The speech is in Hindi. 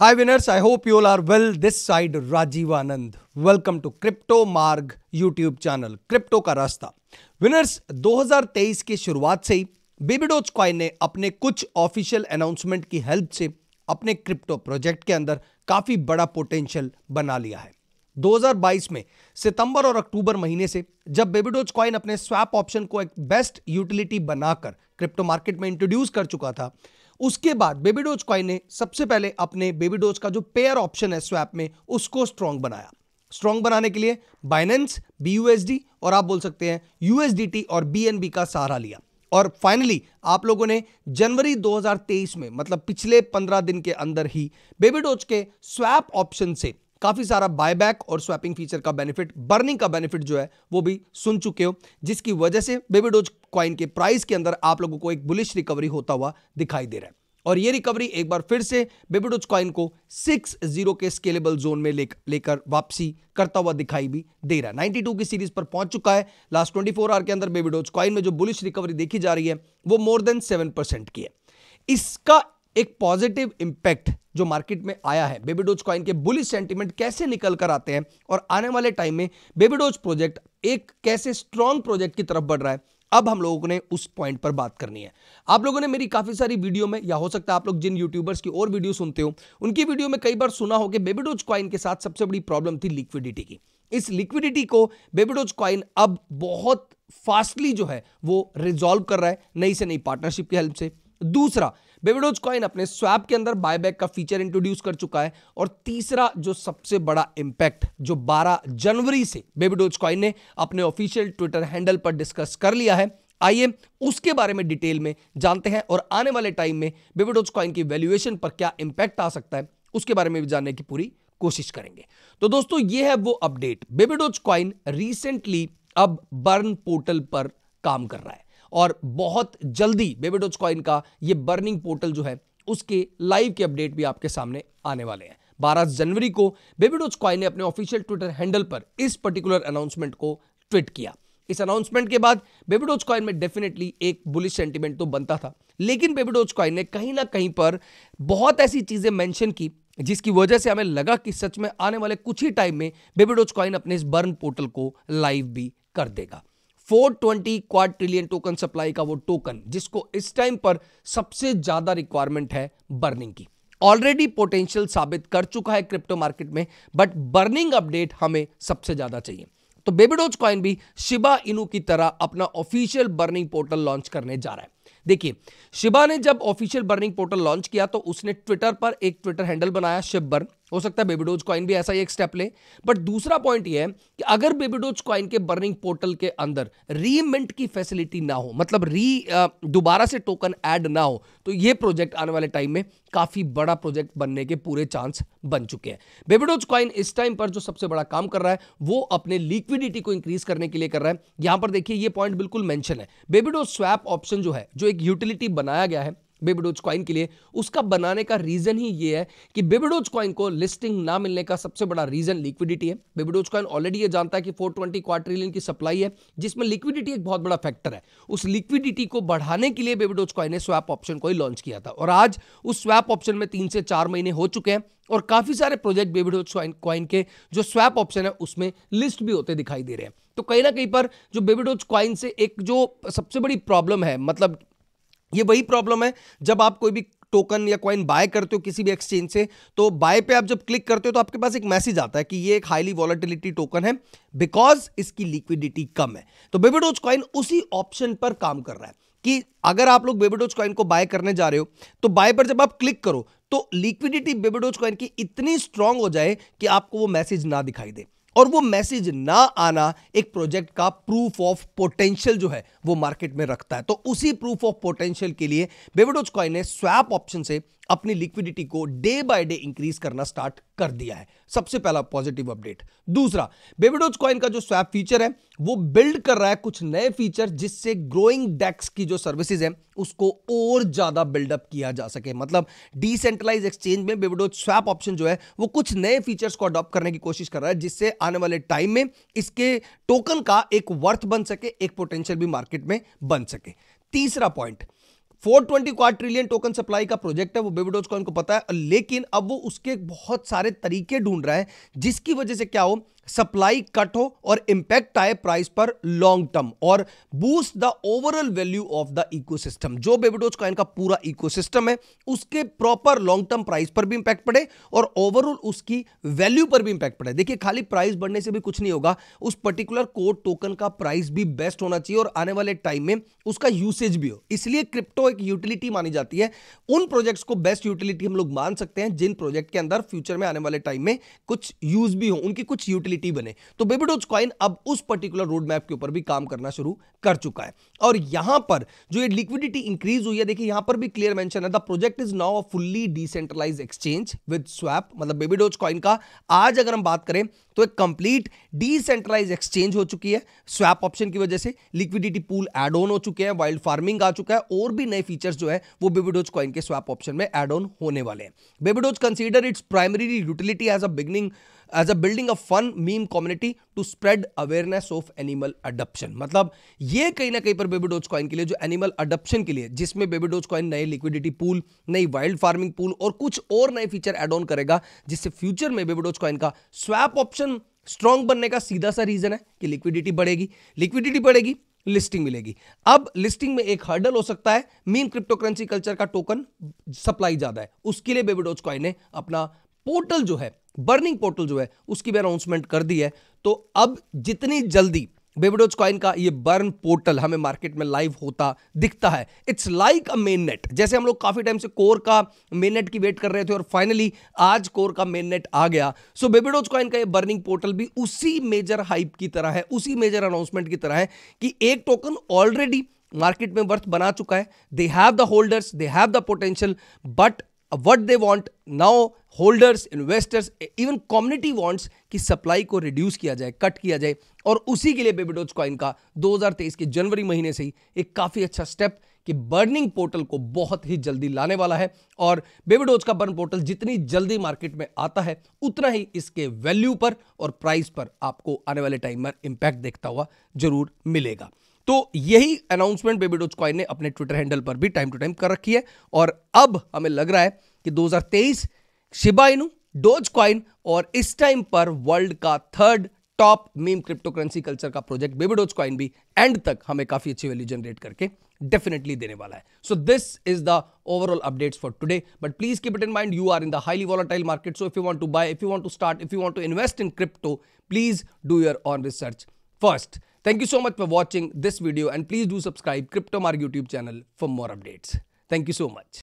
Hi winners, I hope you all are well. This side Rajiv Anand. Welcome to Crypto Marg YouTube channel. Crypto का रास्ता विनर्स 2023 की शुरुआत से ही बेबीडोज कॉइन ने अपने कुछ ऑफिशियल अनाउंसमेंट की हेल्प से अपने क्रिप्टो प्रोजेक्ट के अंदर काफ़ी बड़ा पोटेंशियल बना लिया है 2022 में सितंबर और अक्टूबर महीने से जब बेबीडोज कॉइन अपने स्वैप ऑप्शन को एक बेस्ट यूटिलिटी बनाकर क्रिप्टो मार्केट में इंट्रोड्यूस कर चुका था उसके बाद बेबी डोज कॉइन ने सबसे पहले अपने बेबी डोज का जो पेयर ऑप्शन है स्वैप में उसको स्ट्रांग बनाया स्ट्रांग बनाने के लिए बाइनेंस बी और आप बोल सकते हैं यूएसडीटी और बी का सहारा लिया और फाइनली आप लोगों ने जनवरी 2023 में मतलब पिछले 15 दिन के अंदर ही बेबी डोज के स्वैप ऑप्शन से काफ़ी सारा बायबैक और स्वैपिंग फीचर का बेनिफिट बर्निंग का बेनिफिट जो है वो भी सुन चुके हो जिसकी वजह से बेबी डोज बिटकॉइन के प्राइस के अंदर आप लोगों को एक बुलिश रिकवरी होता हुआ दिखाई दे रहा है और ये रिकवरी एक बार फिर से बेबी कॉइन को सिक्स जीरो के स्केलेबल जोन में ले, लेकर वापसी करता हुआ दिखाई भी दे रहा है 92 की सीरीज पर पहुंच चुका है लास्ट 24 फोर आवर के अंदर बेबी कॉइन में जो बुलिश रिकवरी देखी जा रही है वो मोर देन सेवन परसेंट की है इसका एक पॉजिटिव इंपैक्ट जो मार्केट में आया है बेबीडोज कॉइन के बुलिश सेंटिमेंट कैसे निकल कर आते हैं और आने वाले टाइम में बेबीडोज प्रोजेक्ट एक कैसे स्ट्रॉन्ग प्रोजेक्ट की तरफ बढ़ रहा है अब हम लोगों ने उस पॉइंट पर बात करनी है आप लोगों ने मेरी काफ़ी सारी वीडियो में या हो सकता है आप लोग जिन यूट्यूबर्स की और वीडियो सुनते हो उनकी वीडियो में कई बार सुना हो कि बेबीडोज क्वाइन के साथ सबसे बड़ी प्रॉब्लम थी लिक्विडिटी की इस लिक्विडिटी को बेबीडोज क्वाइन अब बहुत फास्टली जो है वो रिजॉल्व कर रहा है नई से नई पार्टनरशिप की हेल्प से दूसरा बेबीडोज कॉइन अपने स्वैप के अंदर बायबैक का फीचर इंट्रोड्यूस कर चुका है और तीसरा जो सबसे बड़ा इंपैक्ट जो 12 जनवरी से बेबीडोज कॉइन ने अपने ऑफिशियल ट्विटर हैंडल पर डिस्कस कर लिया है आइए उसके बारे में डिटेल में जानते हैं और आने वाले टाइम में बेबीडोज कॉइन की वैल्यूएशन पर क्या इंपैक्ट आ सकता है उसके बारे में भी जानने की पूरी कोशिश करेंगे तो दोस्तों ये है वो अपडेट बेबिडोज कॉइन रिसेंटली अब बर्न पोर्टल पर काम कर रहा है और बहुत जल्दी बेबेडोज कॉइन का ये बर्निंग पोर्टल जो है उसके लाइव के अपडेट भी आपके सामने आने वाले हैं 12 जनवरी को बेबेडोज कॉइन ने अपने ऑफिशियल ट्विटर हैंडल पर इस पर्टिकुलर अनाउंसमेंट को ट्वीट किया इस अनाउंसमेंट के बाद बेबीडोज कॉइन में डेफिनेटली एक बुलिश सेंटिमेंट तो बनता था लेकिन बेबीडोज कॉइन ने कहीं ना कहीं पर बहुत ऐसी चीज़ें मेंशन की जिसकी वजह से हमें लगा कि सच में आने वाले कुछ ही टाइम में बेबीडोज कॉइन अपने इस बर्न पोर्टल को लाइव भी कर देगा 420 क्वाड ट्रिलियन टोकन सप्लाई का वो टोकन जिसको इस टाइम पर सबसे ज़्यादा रिक्वायरमेंट है बर्निंग की ऑलरेडी पोटेंशियल साबित कर चुका है क्रिप्टो मार्केट में बट बर्निंग अपडेट हमें सबसे ज़्यादा चाहिए तो बेबीडोज कॉइन भी शिबा इनू की तरह अपना ऑफिशियल बर्निंग पोर्टल लॉन्च करने जा रहा है देखिए शिबा ने जब ऑफिशियल बर्निंग पोर्टल लॉन्च किया तो उसने ट्विटर पर एक ट्विटर हैंडल बनाया शिव बर्न हो सकता है बेबीडोज कॉइन भी ऐसा ही एक स्टेप ले बट दूसरा पॉइंट ये है कि अगर बेबीडोज कॉइन के बर्निंग पोर्टल के अंदर रीमेंट की फैसिलिटी ना हो मतलब री दोबारा से टोकन ऐड ना हो तो ये प्रोजेक्ट आने वाले टाइम में काफ़ी बड़ा प्रोजेक्ट बनने के पूरे चांस बन चुके हैं बेबीडोज कॉइन इस टाइम पर जो सबसे बड़ा काम कर रहा है वो अपने लिक्विडिटी को इंक्रीज करने के लिए कर रहा है यहां पर देखिए ये पॉइंट बिल्कुल मेंशन है बेबीडोज स्वैप ऑप्शन जो है जो एक यूटिलिटी बनाया गया है बेबडोज क्वाइन के लिए उसका बनाने का रीज़न ही ये है कि बेबडोज क्वाइन को लिस्टिंग ना मिलने का सबसे बड़ा रीज़न लिक्विडिटी है बेबडोज क्वाइन ऑलरेडी ये जानता है कि 420 क्वार्ट्रिलियन की सप्लाई है जिसमें लिक्विडिटी एक बहुत बड़ा फैक्टर है उस लिक्विडिटी को बढ़ाने के लिए बेबडोज क्वाइन ने स्वैप ऑप्शन को ही लॉन्च किया था और आज उस स्वैप ऑप्शन में तीन से चार महीने हो चुके हैं और काफ़ी सारे प्रोजेक्ट बेबीडोज क्वाइन के जो स्वैप ऑप्शन है उसमें लिस्ट भी होते दिखाई दे रहे हैं तो कहीं ना कहीं पर जो बेबीडोज क्वाइन से एक जो सबसे बड़ी प्रॉब्लम है मतलब ये वही प्रॉब्लम है जब आप कोई भी टोकन या कॉइन बाय करते हो किसी भी एक्सचेंज से तो बाय पे आप जब क्लिक करते हो तो आपके पास एक मैसेज आता है कि ये एक हाईली वॉलिटिलिटी टोकन है बिकॉज इसकी लिक्विडिटी कम है तो बेबीडोज कॉइन उसी ऑप्शन पर काम कर रहा है कि अगर आप लोग बेबीडोज कॉइन को बाय करने जा रहे हो तो बाय पर जब आप क्लिक करो तो लिक्विडिटी बेबीडोज कॉइन की इतनी स्ट्रांग हो जाए कि आपको वो मैसेज ना दिखाई दे और वो मैसेज ना आना एक प्रोजेक्ट का प्रूफ ऑफ पोटेंशियल जो है वो मार्केट में रखता है तो उसी प्रूफ ऑफ पोटेंशियल के लिए बेवेडोज कॉइन ने स्वैप ऑप्शन से अपनी लिक्विडिटी को डे बाय डे इंक्रीज करना स्टार्ट कर दिया है सबसे पहला पॉजिटिव अपडेट दूसरा बेबीडोज कॉइन का जो स्वैप फीचर है वो बिल्ड कर रहा है कुछ नए फीचर जिससे ग्रोइंग डेक्स की जो सर्विसेज है उसको और ज्यादा बिल्डअप किया जा सके मतलब डिसेंट्रलाइज एक्सचेंज में बेबीडोज स्वैप ऑप्शन जो है वो कुछ नए फीचर्स को अडॉप्ट करने की कोशिश कर रहा है जिससे आने वाले टाइम में इसके टोकन का एक वर्थ बन सके एक पोटेंशियल भी मार्केट में बन सके तीसरा point 420 quadrillion token supply का प्रोजेक्ट है वो बेबीडोज कॉइन को पता है लेकिन अब वो उसके बहुत सारे तरीके ढूंढ रहा है जिसकी वजह से क्या हो सप्लाई कट हो और इंपैक्ट आए प्राइस पर लॉन्ग टर्म और boost the overall value of the ecosystem जो बेबीडोज कॉइन का पूरा इकोसिस्टम है उसके प्रॉपर लॉन्ग टर्म प्राइस पर भी इंपैक्ट पड़े और ओवरऑल उसकी वैल्यू पर भी इंपैक्ट पड़े देखिए खाली प्राइस बढ़ने से भी कुछ नहीं होगा उस पर्टिकुलर कोड टोकन का प्राइस भी बेस्ट होना चाहिए और आने वाले टाइम में उसका यूसेज भी हो इसलिए क्रिप्टो एक यूटिलिटी मानी जाती है उन प्रोजेक्ट्स को बेस्ट यूटिलिटी हम लोग मान सकते हैं जिन प्रोजेक्ट के अंदर फ्यूचर में आने वाले टाइम में कुछ यूज भी हो उनकी कुछ यूटिलिटी यूटिलिटी बने तो बेबीडोज डोज कॉइन अब उस पर्टिकुलर रोड मैप के ऊपर भी काम करना शुरू कर चुका है और यहां पर जो ये लिक्विडिटी इंक्रीज हुई है देखिए यहां पर भी क्लियर मेंशन है the project is now a fully decentralize exchange with swap मतलब बेबीडोज डोज कॉइन का आज अगर हम बात करें तो एक कंप्लीट डिसेंट्रलाइज एक्सचेंज हो चुकी है स्वैप ऑप्शन की वजह से लिक्विडिटी पूल एड ऑन हो चुके हैं वाइल्ड फार्मिंग आ चुका है और भी नए फीचर्स जो है वो बेबीडोज कॉइन के स्वैप ऑप्शन में एड ऑन होने वाले हैं baby doge consider its primary utility as a beginning as a building a fun meme community to spread awareness of animal adoption मतलब ये कहीं ना कहीं पर बेबी डोज कॉइन के लिए जो एनिमल अडप्शन के लिए जिसमें बेबी डोज कॉइन नए लिक्विडिटी पूल नई वाइल्ड फार्मिंग पूल और कुछ और नए फीचर एड ऑन करेगा जिससे फ्यूचर में बेबी डोज कॉइन का स्वैप ऑप्शन स्ट्रांग बनने का सीधा सा रीजन है कि लिक्विडिटी बढ़ेगी लिक्विडिटी बढ़ेगी लिस्टिंग मिलेगी अब लिस्टिंग में एक हर्डल हो सकता है मीन क्रिप्टोकरेंसी कल्चर का टोकन सप्लाई ज्यादा है उसके लिए बेबीडोज कॉइन ने अपना पोर्टल जो है बर्निंग पोर्टल जो है उसकी भी अनाउंसमेंट कर दी है तो अब जितनी जल्दी बेबडोज कॉइन का ये बर्न पोर्टल हमें मार्केट में लाइव होता दिखता है it's like a main net जैसे हम लोग काफ़ी टाइम से कोर का मेन नेट की वेट कर रहे थे और फाइनली आज कोर का मेन नेट आ गया सो बेबडोज कॉइन का ये बर्निंग पोर्टल भी उसी मेजर हाइप की तरह है उसी मेजर अनाउंसमेंट की तरह है कि एक टोकन ऑलरेडी मार्केट में वर्थ बना चुका है they have the holders they have the potential but what they want now holders investors even community wants की सप्लाई को रिड्यूस किया जाए कट किया जाए और उसी के लिए बेबीडोज कॉइन का 2023 के जनवरी महीने से ही एक काफ़ी अच्छा स्टेप कि बर्निंग पोर्टल को बहुत ही जल्दी लाने वाला है और बेबीडोज का बर्न पोर्टल जितनी जल्दी मार्केट में आता है उतना ही इसके वैल्यू पर और प्राइस पर आपको आने वाले टाइम में इम्पैक्ट देखता हुआ जरूर मिलेगा तो यही अनाउंसमेंट बेबी डोज कॉइन ने अपने ट्विटर हैंडल पर भी टाइम टू टाइम कर रखी है और अब हमें लग रहा है कि 2023 शिबा इनू डोज कॉइन और इस टाइम पर वर्ल्ड का third top meme crypto currency culture का प्रोजेक्ट बेबी डोज कॉइन भी एंड तक हमें काफी अच्छी वैल्यू जनरेट करके डेफिनेटली देने वाला है so this is the overall updates for today but please keep it in mind you are in the highly volatile market so if you want to buy if you want to start if you want to invest in crypto please do your own research first Thank you so much for watching this video and please do subscribe CryptoMark YouTube channel for more updates. Thank you so much.